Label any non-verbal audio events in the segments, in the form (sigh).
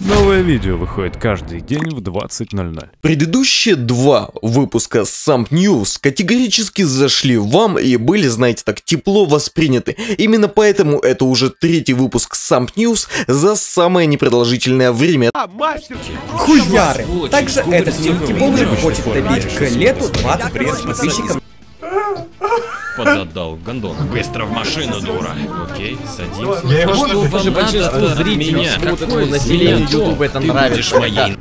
Новое видео выходит каждый день в 20.00. Предыдущие два выпуска Samp News категорически зашли вам и были, знаете так, тепло восприняты. Именно поэтому это уже третий выпуск Samp News за самое непродолжительное время. А, Хуяры! Также этот снимки бомжик хочет добить к лету 20 подписчикам подзадал, гондон. Быстро в машину, дура. Окей, садись. Я его что вам даже почувствовал меня? Какое население Ютуба это нравится. Ты будешь моей.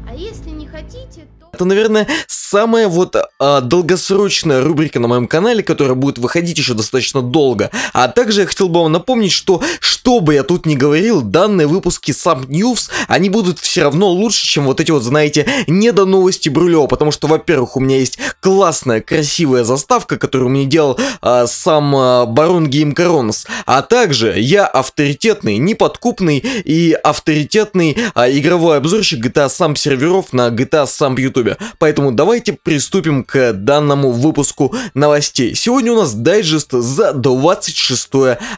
А это, наверное, самая вот а, долгосрочная рубрика на моем канале, которая будет выходить еще достаточно долго. А также я хотел бы вам напомнить, что, что бы я тут ни говорил, данные выпуски сам News, они будут все равно лучше, чем вот эти вот, знаете, не до новости Брулева, потому что, во-первых, у меня есть классная, красивая заставка, которую мне делал а, сам а, Барон Гейм Коронс, а также я авторитетный, неподкупный и авторитетный а, игровой обзорщик GTA сам серверов на GTA сам YouTube. Поэтому давай давайте приступим к данному выпуску новостей. Сегодня у нас дайджест за 26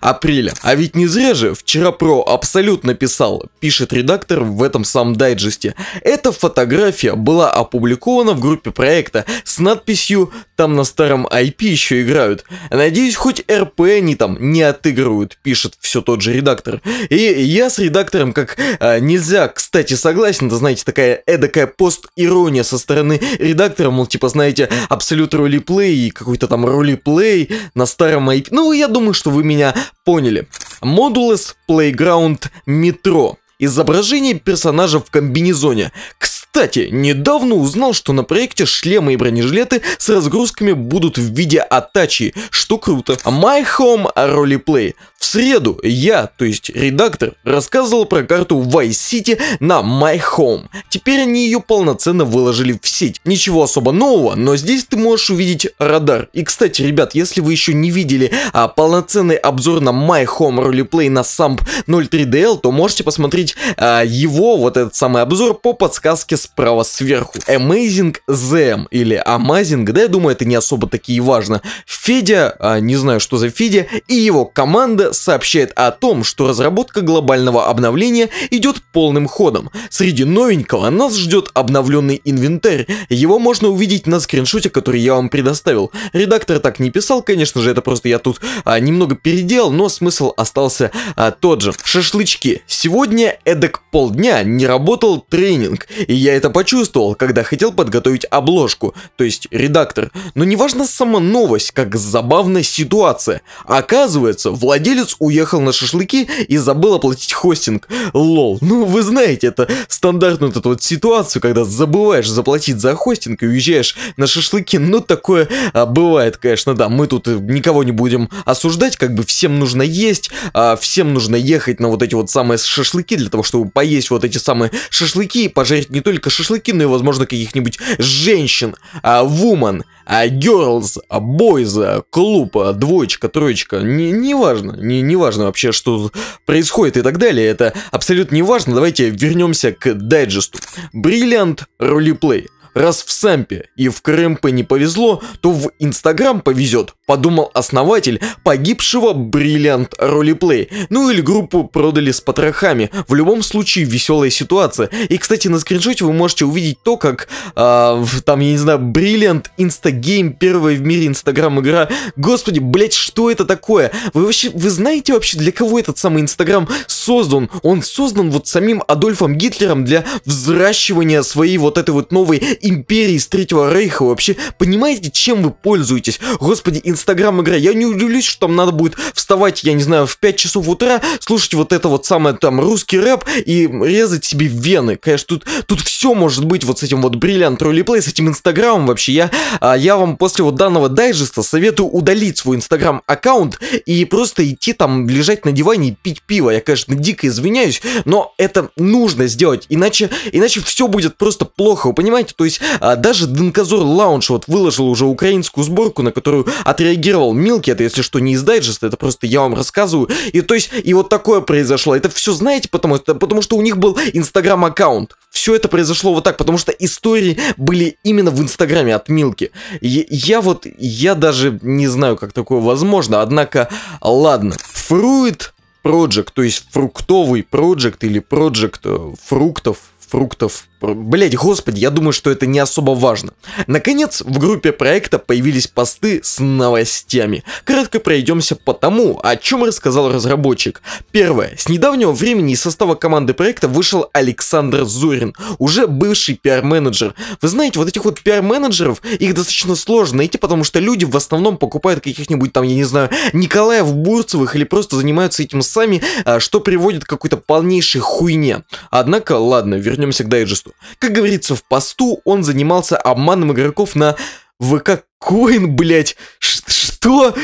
апреля. А ведь не зря же вчера про абсолютно писал. пишет редактор в этом самом дайджесте. Эта фотография была опубликована в группе проекта с надписью «Там на старом IP еще играют». Надеюсь, хоть РП они там не отыгрывают, пишет все тот же редактор. И я с редактором как а, нельзя, кстати, согласен, это, знаете, такая эдакая пост-ирония со стороны редактора, характера, мол, типа, знаете, абсолют ролиплей и какой-то там ролиплей на старом IP. Ну, я думаю, что вы меня поняли. Modulus Playground метро. Изображение персонажа в комбинезоне. Кстати, недавно узнал, что на проекте шлемы и бронежилеты с разгрузками будут в виде атачи, что круто. My Home Roleplay в среду я, то есть редактор, рассказывал про карту Vice City на My Home. Теперь они ее полноценно выложили в сеть. Ничего особо нового, но здесь ты можешь увидеть радар. И кстати, ребят, если вы еще не видели а, полноценный обзор на My Home ролеплей на Samp 03DL, то можете посмотреть а, его, вот этот самый обзор, по подсказке справа сверху. Amazing ZM или Amazing, да, я думаю, это не особо такие важно. Федя, а, не знаю, что за Федя, и его команда сообщает о том, что разработка глобального обновления идет полным ходом. Среди новенького нас ждет обновленный инвентарь. Его можно увидеть на скриншоте, который я вам предоставил. Редактор так не писал, конечно же, это просто я тут а, немного переделал, но смысл остался а, тот же. Шашлычки. Сегодня эдак полдня не работал тренинг, и я это почувствовал, когда хотел подготовить обложку, то есть редактор. Но неважно сама новость, как забавная ситуация. Оказывается, владелец владелец уехал на шашлыки и забыл оплатить хостинг. Лол. Ну, вы знаете, это стандартную вот эту вот ситуацию, когда забываешь заплатить за хостинг и уезжаешь на шашлыки. Ну, такое а, бывает, конечно, да. Мы тут э, никого не будем осуждать, как бы всем нужно есть, а, всем нужно ехать на вот эти вот самые шашлыки для того, чтобы поесть вот эти самые шашлыки и пожарить не только шашлыки, но и, возможно, каких-нибудь женщин, а, вуман а girls, а boys, а клуб, а двоечка, троечка, не, не важно, не, не важно вообще, что происходит и так далее, это абсолютно не важно, давайте вернемся к дайджесту. Бриллиант ролеплей раз в Сампе и в крэмпе не повезло, то в Инстаграм повезет, подумал основатель погибшего бриллиант ролеплей. Ну или группу продали с потрохами. В любом случае веселая ситуация. И кстати на скриншоте вы можете увидеть то, как э, там, я не знаю, бриллиант инстагейм, первая в мире инстаграм игра. Господи, блять, что это такое? Вы вообще, вы знаете вообще для кого этот самый инстаграм? создан. Он создан вот самим Адольфом Гитлером для взращивания своей вот этой вот новой империи с Третьего Рейха. Вообще, понимаете, чем вы пользуетесь? Господи, Инстаграм-игра, я не удивлюсь, что там надо будет вставать, я не знаю, в 5 часов утра, слушать вот это вот самое там русский рэп и резать себе вены. Конечно, тут, тут все может быть вот с этим вот бриллиант ролиплей, с этим Инстаграмом вообще. Я, а, я вам после вот данного дайджеста советую удалить свой Инстаграм-аккаунт и просто идти там лежать на диване и пить пиво. Я, конечно, дико извиняюсь, но это нужно сделать, иначе, иначе все будет просто плохо, вы понимаете? То есть а, даже Денкозор Лаунж вот выложил уже украинскую сборку, на которую отреагировал Милки, это если что не из дайджеста, это просто я вам рассказываю. И то есть, и вот такое произошло. Это все знаете, потому, потому что у них был инстаграм-аккаунт. Все это произошло вот так, потому что истории были именно в инстаграме от Милки. И, я вот, я даже не знаю, как такое возможно, однако, ладно. Фруид Project, то есть фруктовый Project или Project э, фруктов, фруктов Блять, господи, я думаю, что это не особо важно. Наконец, в группе проекта появились посты с новостями. Кратко пройдемся по тому, о чем рассказал разработчик. Первое. С недавнего времени из состава команды проекта вышел Александр Зурин, уже бывший пиар-менеджер. Вы знаете, вот этих вот пиар-менеджеров, их достаточно сложно найти, потому что люди в основном покупают каких-нибудь там, я не знаю, Николаев Бурцевых или просто занимаются этим сами, а, что приводит к какой-то полнейшей хуйне. Однако, ладно, вернемся к дайджесту месту. Как говорится в посту, он занимался обманом игроков на ВК Коин, блядь. Ш что?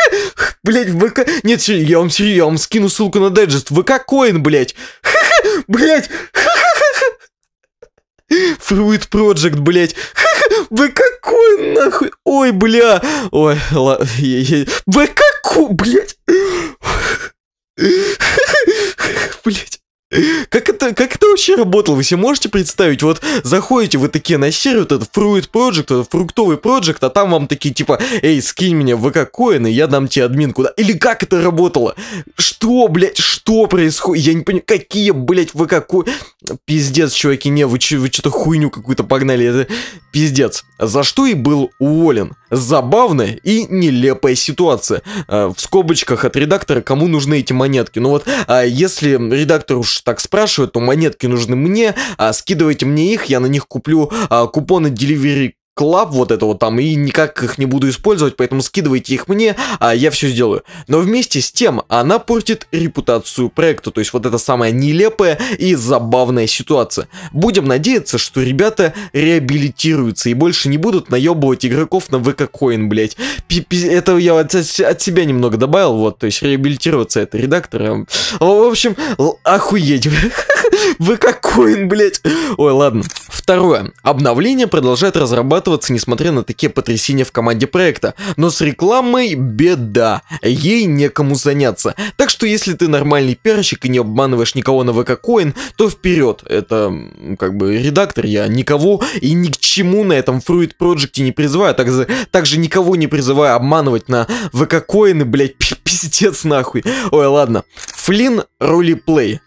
(laughs) Блять, ВК... Нет, я вам, я вам скину ссылку на дайджест. ВК Коин, блядь. (laughs) блять (laughs) Fruit Project, блять Вы какой нахуй? Ой, бля. Ой, ладно. Вы какой, блядь? вообще работало? Вы себе можете представить? Вот заходите вы такие на сервер, вот этот Fruit Project, этот фруктовый проект, а там вам такие типа, эй, скинь меня в ВК коины, ну, я дам тебе админку. Да? Или как это работало? Что, блядь, что происходит? Я не понимаю, какие, блядь, ВК коины? Пиздец, чуваки, не, вы, че, вы что-то хуйню какую-то погнали, это пиздец. За что и был уволен забавная и нелепая ситуация. Э, в скобочках от редактора, кому нужны эти монетки. Ну вот, а если редактор уж так спрашивает, то монетки нужны мне, а скидывайте мне их, я на них куплю а, купоны Delivery клаб вот этого там, и никак их не буду использовать, поэтому скидывайте их мне, а я все сделаю. Но вместе с тем она портит репутацию проекта, то есть вот это самая нелепая и забавная ситуация. Будем надеяться, что ребята реабилитируются и больше не будут наебывать игроков на ВК Coin, блять. Это я от, от себя немного добавил, вот, то есть реабилитироваться это редактора. В общем, охуеть, (laughs) Вы какой, блядь? Ой, ладно. Второе. Обновление продолжает разрабатываться, несмотря на такие потрясения в команде проекта. Но с рекламой беда. Ей некому заняться. Так что если ты нормальный пиарщик и не обманываешь никого на ВК Коин, то вперед. Это как бы редактор, я никого и ни к чему на этом Fruit Project не призываю. Также, также никого не призываю обманывать на ВК Коины, блядь, (laughs) пиздец нахуй. Ой, ладно. Флин ролиплей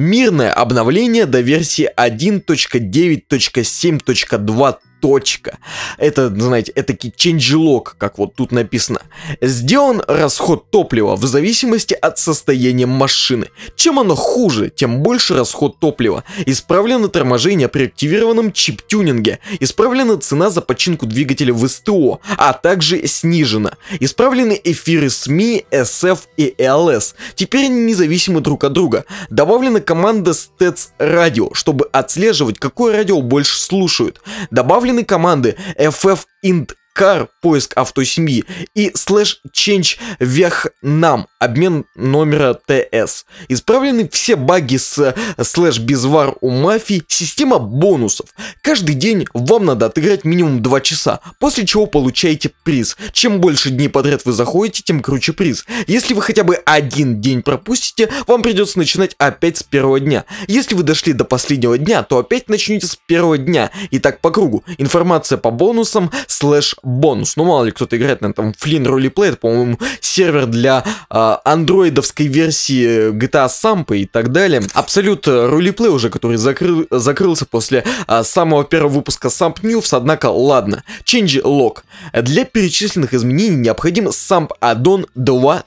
мирное обновление до версии 1.9.7.2 точка. Это, ну, знаете, это ченджелок, как вот тут написано. Сделан расход топлива в зависимости от состояния машины. Чем оно хуже, тем больше расход топлива. Исправлено торможение при активированном чип-тюнинге. Исправлена цена за починку двигателя в СТО, а также снижена. Исправлены эфиры СМИ, SF и ЛС. Теперь они независимы друг от друга. Добавлена команда STETS радио, чтобы отслеживать, какое радио больше слушают. Добавлено представлены команды FF Int Car, поиск семьи и slash change Vietnam, обмен номера ТС. Исправлены все баги с э, слэш безвар у мафии, система бонусов. Каждый день вам надо отыграть минимум 2 часа, после чего получаете приз. Чем больше дней подряд вы заходите, тем круче приз. Если вы хотя бы один день пропустите, вам придется начинать опять с первого дня. Если вы дошли до последнего дня, то опять начните с первого дня и так по кругу. Информация по бонусам слэш бонус. Ну, мало ли кто-то играет на там Flynn Roleplay, это, по-моему, сервер для а, андроидовской версии GTA Sampa и так далее. Абсолют э, Roleplay уже, который закрыл, закрылся после а, самого первого выпуска Samp News, однако ладно. Change Log. Для перечисленных изменений необходим Samp Addon 2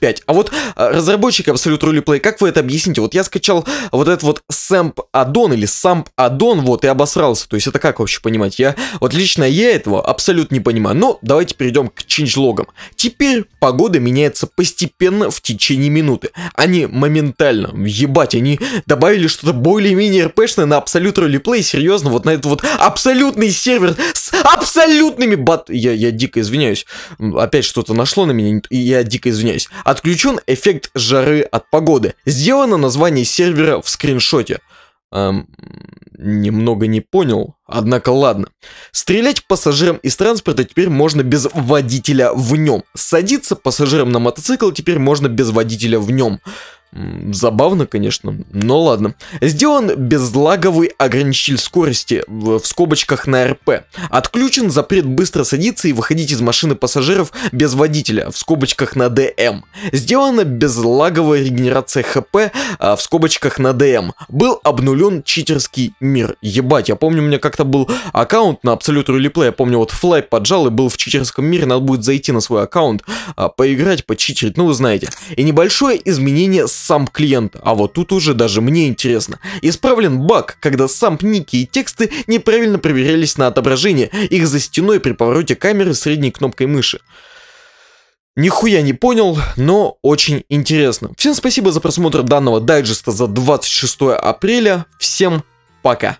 5. А вот а, разработчики Absolute Roleplay, как вы это объясните? Вот я скачал вот этот вот SAMP Addon или SAMP Addon вот, и обосрался. То есть это как вообще понимать? Я, вот лично я этого абсолютно абсолютно не понимаю. Но давайте перейдем к ченджлогам. Теперь погода меняется постепенно в течение минуты. Они моментально, ебать, они добавили что-то более-менее РПшное на абсолют ролеплей, серьезно, вот на этот вот абсолютный сервер с абсолютными бат... Я, я дико извиняюсь, опять что-то нашло на меня, и я дико извиняюсь. Отключен эффект жары от погоды. Сделано название сервера в скриншоте. Эм, немного не понял, однако ладно. Стрелять пассажирам из транспорта теперь можно без водителя в нем. Садиться пассажирам на мотоцикл теперь можно без водителя в нем. Забавно, конечно, но ладно. Сделан безлаговый ограничитель скорости в, в скобочках на РП. Отключен запрет быстро садиться и выходить из машины пассажиров без водителя в скобочках на ДМ. Сделана безлаговая регенерация ХП а, в скобочках на ДМ. Был обнулен читерский мир. Ебать, я помню, у меня как-то был аккаунт на Absolute Replay, я помню, вот Fly поджал и был в читерском мире, надо будет зайти на свой аккаунт, а, поиграть, почитерить, ну вы знаете. И небольшое изменение с сам клиент. А вот тут уже даже мне интересно. Исправлен баг, когда сам ники и тексты неправильно проверялись на отображение их за стеной при повороте камеры средней кнопкой мыши. Нихуя не понял, но очень интересно. Всем спасибо за просмотр данного дайджеста за 26 апреля. Всем пока.